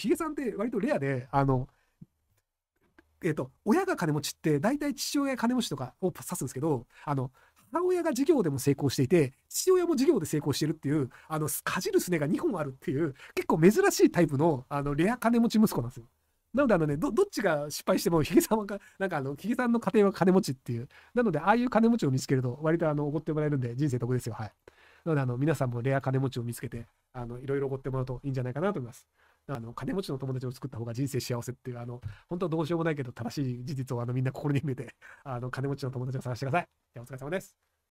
ヒゲさんって割とレアで、あの、えっ、ー、と、親が金持ちって、大体父親金持ちとかを指すんですけど、あの、母親が事業でも成功していて、父親も事業で成功してるっていう、あの、かじるすねが2本あるっていう、結構珍しいタイプの、あの、レア金持ち息子なんですよ。なので、あのね、ど、どっちが失敗しても、ヒゲさんはなんかあの、ヒゲさんの家庭は金持ちっていう。なので、ああいう金持ちを見つけると、割とあの、おごってもらえるんで、人生得ですよ。はい。なので、あの、皆さんもレア金持ちを見つけて、あの、いろいろおごってもらうといいんじゃないかなと思います。あの、金持ちの友達を作った方が人生幸せっていう、あの、本当はどうしようもないけど、正しい事実をあの、みんな心に埋めて、あの、金持ちの友達を探してください。じゃあ、お疲れ様です。